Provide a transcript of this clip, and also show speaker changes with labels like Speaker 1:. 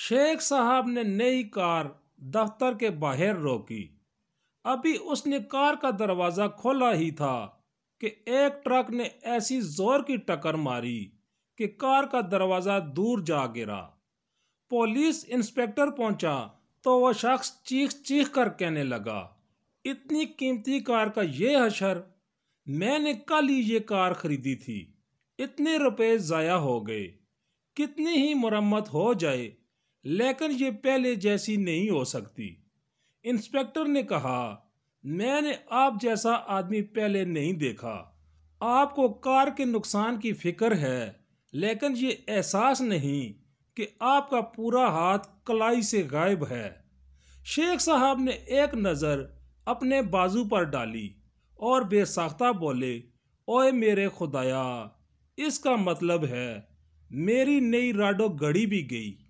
Speaker 1: शेख साहब ने नई कार दफ्तर के बाहर रोकी अभी उसने कार का दरवाज़ा खोला ही था कि एक ट्रक ने ऐसी जोर की टक्कर मारी कि कार का दरवाज़ा दूर जा गिरा पुलिस इंस्पेक्टर पहुंचा तो वह शख्स चीख चीख कर कहने लगा इतनी कीमती कार का ये हशर मैंने कल ही ये कार खरीदी थी इतने रुपए ज़ाया हो गए कितनी ही मरम्मत हो जाए लेकिन ये पहले जैसी नहीं हो सकती इंस्पेक्टर ने कहा मैंने आप जैसा आदमी पहले नहीं देखा आपको कार के नुकसान की फिक्र है लेकिन ये एहसास नहीं कि आपका पूरा हाथ कलाई से गायब है शेख साहब ने एक नज़र अपने बाजू पर डाली और बेसाख्ता बोले ओए मेरे खुदाया इसका मतलब है मेरी नई राडो घड़ी भी गई